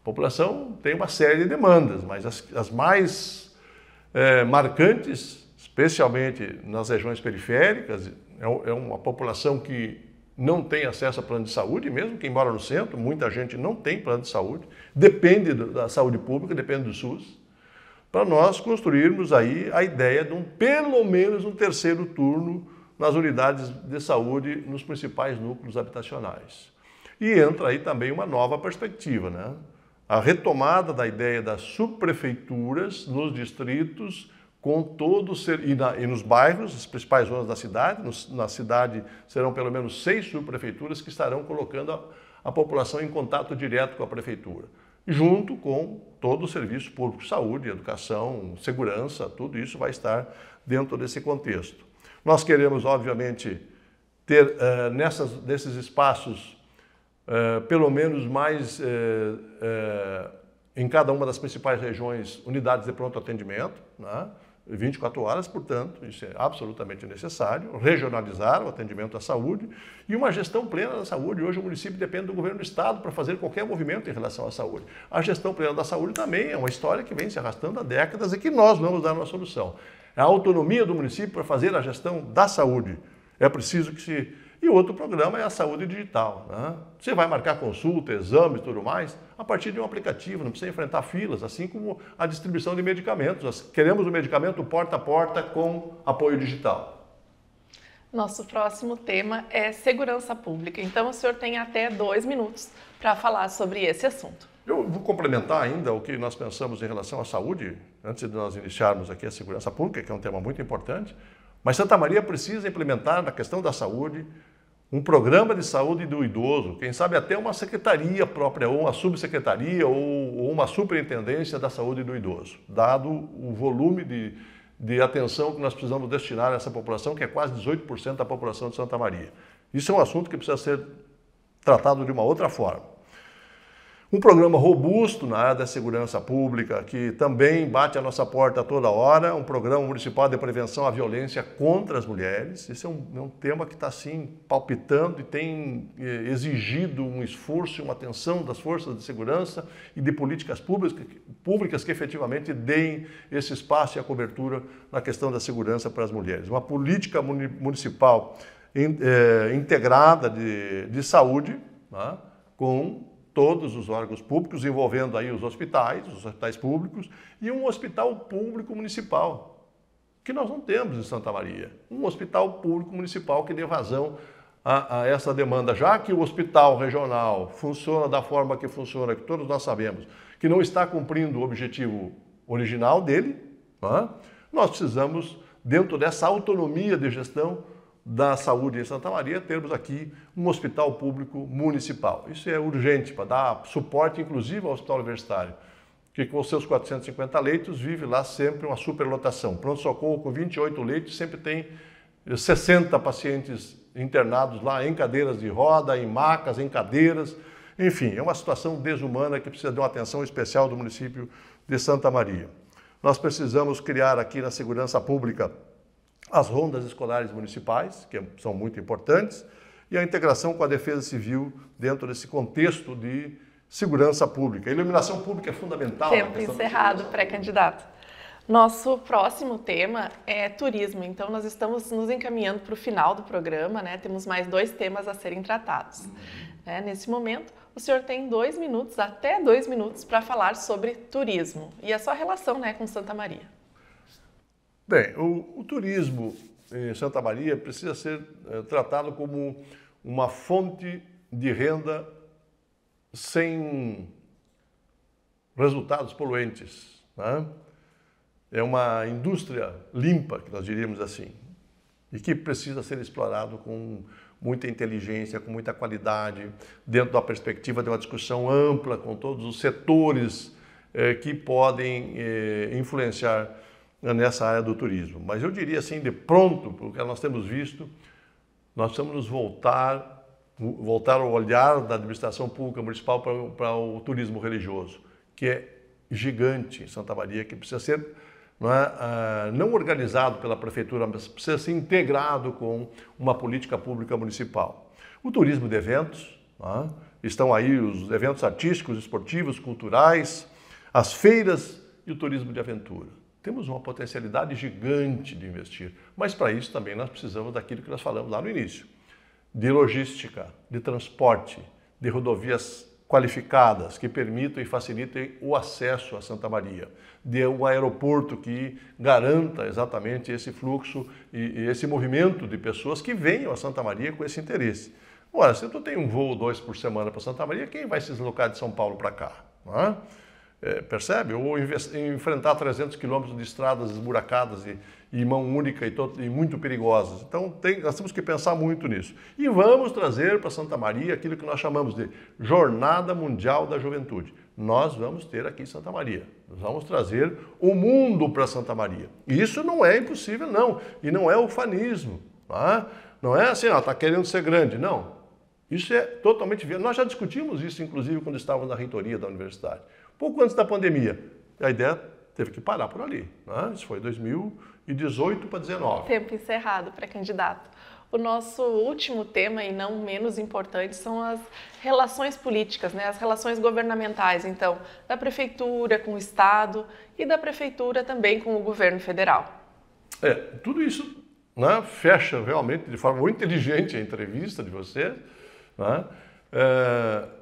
população tem uma série de demandas, mas as, as mais é, marcantes, especialmente nas regiões periféricas, é, é uma população que não tem acesso a plano de saúde, mesmo quem mora no centro, muita gente não tem plano de saúde, depende da saúde pública, depende do SUS, para nós construirmos aí a ideia de um, pelo menos um terceiro turno nas unidades de saúde nos principais núcleos habitacionais. E entra aí também uma nova perspectiva, né? A retomada da ideia das subprefeituras nos distritos com todo o ser, e, na, e, nos bairros, as principais zonas da cidade, nos, na cidade serão pelo menos seis subprefeituras que estarão colocando a, a, população em contato direto com a prefeitura, junto com todo o serviço público, saúde, educação, segurança, tudo isso vai estar dentro desse contexto. Nós queremos, obviamente, ter uh, nessas, nesses espaços uh, pelo menos mais uh, em cada uma das principais regiões unidades de pronto atendimento, né? 24 horas, portanto, isso é absolutamente necessário, regionalizar o atendimento à saúde e uma gestão plena da saúde. Hoje o município depende do governo do estado para fazer qualquer movimento em relação à saúde. A gestão plena da saúde também é uma história que vem se arrastando há décadas e que nós vamos dar uma solução. A autonomia do município para fazer a gestão da saúde. É preciso que se e o outro programa é a saúde digital. Né? Você vai marcar consulta, exames, tudo mais, a partir de um aplicativo, não precisa enfrentar filas, assim como a distribuição de medicamentos. Nós queremos o um medicamento porta a porta com apoio digital. Nosso próximo tema é segurança pública. Então, o senhor tem até dois minutos para falar sobre esse assunto. Eu vou complementar ainda o que nós pensamos em relação à saúde, antes de nós iniciarmos aqui a segurança pública, que é um tema muito importante. Mas Santa Maria precisa implementar na questão da saúde um programa de saúde do idoso, quem sabe até uma secretaria própria, ou uma subsecretaria, ou, ou uma superintendência da saúde do idoso, dado o volume de, de atenção que nós precisamos destinar a essa população, que é quase 18% da população de Santa Maria. Isso é um assunto que precisa ser tratado de uma outra forma. Um programa robusto na área da segurança pública, que também bate a nossa porta toda hora, um programa municipal de prevenção à violência contra as mulheres. Esse é um, é um tema que está, assim, palpitando e tem eh, exigido um esforço e uma atenção das forças de segurança e de políticas públicas, públicas que efetivamente deem esse espaço e a cobertura na questão da segurança para as mulheres. Uma política municipal in, eh, integrada de, de saúde, né, com todos os órgãos públicos, envolvendo aí os hospitais, os hospitais públicos, e um hospital público municipal, que nós não temos em Santa Maria. Um hospital público municipal que dê vazão a, a, essa demanda, já que o hospital regional funciona da forma que funciona, que todos nós sabemos, que não está cumprindo o objetivo original dele, né? nós precisamos, dentro dessa autonomia de gestão, da Saúde em Santa Maria, termos aqui um hospital público municipal. Isso é urgente para dar suporte, inclusive, ao hospital universitário, que com seus 450 leitos vive lá sempre uma superlotação. Pronto-socorro com 28 leitos sempre tem 60 eh, pacientes internados lá em cadeiras de roda, em macas, em cadeiras. Enfim, é uma situação desumana que precisa de uma atenção especial do município de Santa Maria. Nós precisamos criar aqui na segurança pública as rondas escolares municipais, que são muito importantes, e a integração com a defesa civil dentro desse contexto de segurança pública. A iluminação pública é fundamental. Tempo encerrado, pré-candidato. Nosso próximo tema é turismo, então nós estamos nos encaminhando para o final do programa, né? Temos mais dois temas a serem tratados. Uhum. É, nesse momento, o senhor tem dois minutos, até dois minutos, para falar sobre turismo e a sua relação né, com Santa Maria. Bem, o, o turismo em Santa Maria precisa ser é, tratado como uma fonte de renda sem resultados poluentes. Né? É uma indústria limpa, que nós diríamos assim, e que precisa ser explorado com muita inteligência, com muita qualidade, dentro da perspectiva de uma discussão ampla com todos os setores eh, que podem eh, influenciar nessa área do turismo. Mas eu diria assim, de pronto, porque nós temos visto, nós precisamos nos voltar, voltar o olhar da administração pública municipal para, para o turismo religioso, que é gigante em Santa Maria, que precisa ser não, é, ah, não organizado pela prefeitura, mas precisa ser integrado com uma política pública municipal. O turismo de eventos, é? estão aí os eventos artísticos, esportivos, culturais, as feiras e o turismo de aventura. Temos uma potencialidade gigante de investir, mas para isso também nós precisamos daquilo que nós falamos lá no início: de logística, de transporte, de rodovias qualificadas que permitam e facilitem o acesso a Santa Maria, de um aeroporto que garanta exatamente esse fluxo e, esse movimento de pessoas que venham a Santa Maria com esse interesse. Ora, se tu tem um voo dois por semana para Santa Maria, quem vai se deslocar de São Paulo para cá? Não é? É, percebe? Ou enfrentar 300 quilômetros de estradas esburacadas e, e mão única e, e, muito perigosas. Então, tem, nós temos que pensar muito nisso. E vamos trazer para Santa Maria aquilo que nós chamamos de Jornada Mundial da Juventude. Nós vamos ter aqui em Santa Maria. Nós vamos trazer o mundo para Santa Maria. E isso não é impossível, não. E não é ufanismo. Tá? Não é assim, está querendo ser grande. Não. Isso é totalmente... Nós já discutimos isso, inclusive, quando estávamos na reitoria da universidade. Pouco antes da pandemia, a ideia teve que parar por ali. Né? Isso foi 2018 para 2019. Tempo encerrado para candidato. O nosso último tema, e não menos importante, são as relações políticas, né? as relações governamentais, então, da prefeitura com o Estado e da prefeitura também com o governo federal. É, tudo isso né, fecha realmente de forma muito inteligente a entrevista de você, Né? É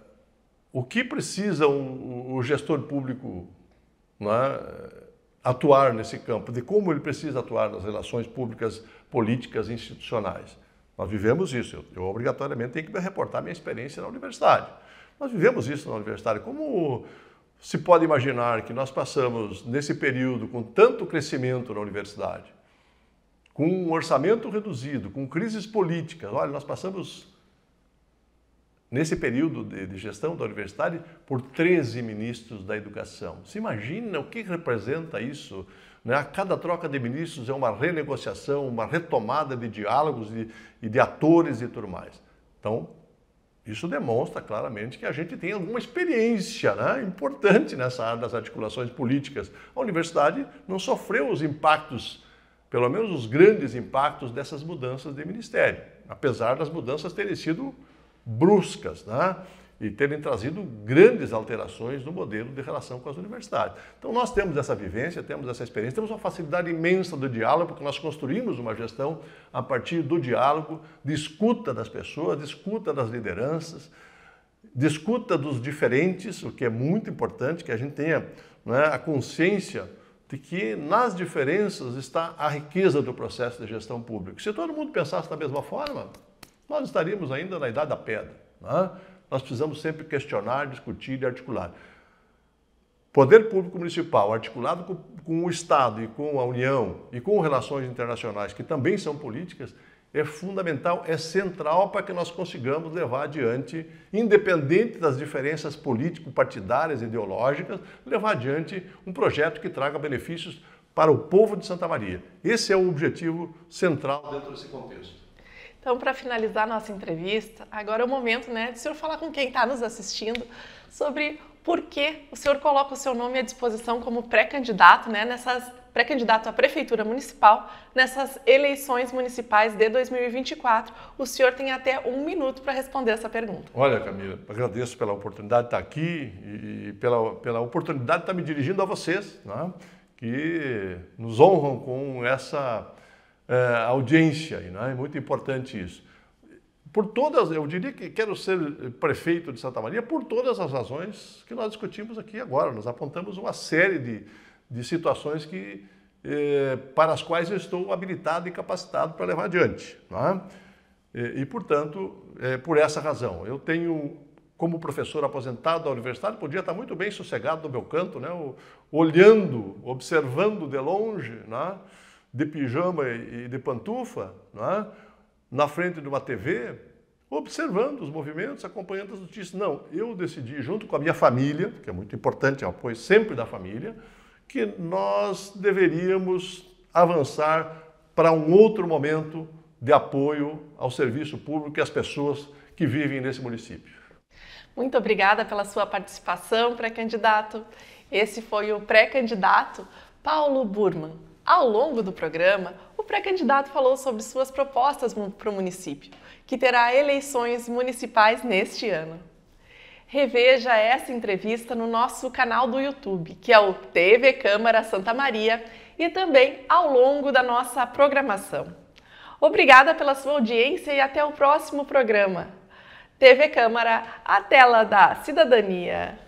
o que precisa o, gestor público é, atuar nesse campo, de como ele precisa atuar nas relações públicas, políticas, institucionais? Nós vivemos isso. Eu, eu obrigatoriamente tenho que reportar minha experiência na universidade. Nós vivemos isso na universidade. Como se pode imaginar que nós passamos nesse período com tanto crescimento na universidade, com um orçamento reduzido, com crises políticas. Olha, nós passamos nesse período de gestão da universidade, por 13 ministros da educação. Se imagina o que representa isso? Né? A cada troca de ministros é uma renegociação, uma retomada de diálogos e, e de atores e tudo mais. Então, isso demonstra claramente que a gente tem alguma experiência né, importante nessa área das articulações políticas. A universidade não sofreu os impactos, pelo menos os grandes impactos dessas mudanças de ministério, apesar das mudanças terem sido bruscas, né? e terem trazido grandes alterações no modelo de relação com as universidades. Então, nós temos essa vivência, temos essa experiência, temos uma facilidade imensa do diálogo, porque nós construímos uma gestão a partir do diálogo, de escuta das pessoas, de escuta das lideranças, de escuta dos diferentes, o que é muito importante, que a gente tenha né, a consciência de que nas diferenças está a riqueza do processo de gestão pública. Se todo mundo pensasse da mesma forma, nós estaríamos ainda na idade da pedra. Né? Nós precisamos sempre questionar, discutir e articular. Poder público municipal, articulado com, com o Estado e com a União e com relações internacionais, que também são políticas, é fundamental, é central para que nós consigamos levar adiante, independente das diferenças político-partidárias, ideológicas, levar adiante um projeto que traga benefícios para o povo de Santa Maria. Esse é o objetivo central dentro desse contexto. Então, para finalizar nossa entrevista, agora é o momento né, de o senhor falar com quem está nos assistindo sobre por que o senhor coloca o seu nome à disposição como pré-candidato, né, nessas pré-candidato à prefeitura municipal nessas eleições municipais de 2024. O senhor tem até um minuto para responder essa pergunta. Olha, Camila, agradeço pela oportunidade de estar tá aqui e pela, pela oportunidade de estar tá me dirigindo a vocês, né, que nos honram com essa uh, audiência, e é? é muito importante isso. Por todas, eu diria que quero ser prefeito de Santa Maria por todas as razões que nós discutimos aqui agora. Nós apontamos uma série de, de situações que, eh, para as quais eu estou habilitado e capacitado para levar adiante. É? E, e, portanto, é por essa razão, eu tenho como professor aposentado da universidade, podia estar muito bem sossegado no meu canto, né? olhando, observando de longe, é de pijama e de pantufa, é? na frente de uma TV, observando os movimentos, acompanhando as notícias. Não, eu decidi, junto com a minha família, que é muito importante, é o apoio sempre da família, que nós deveríamos avançar para um outro momento de apoio ao serviço público e às pessoas que vivem nesse município. Muito obrigada pela sua participação, pré-candidato. Esse foi o pré-candidato Paulo Burman. Ao longo do programa, o pré-candidato falou sobre suas propostas para o município, que terá eleições municipais neste ano. Reveja essa entrevista no nosso canal do YouTube, que é o TV Câmara Santa Maria, e também ao longo da nossa programação. Obrigada pela sua audiência e até o próximo programa. TV Câmara, a tela da cidadania.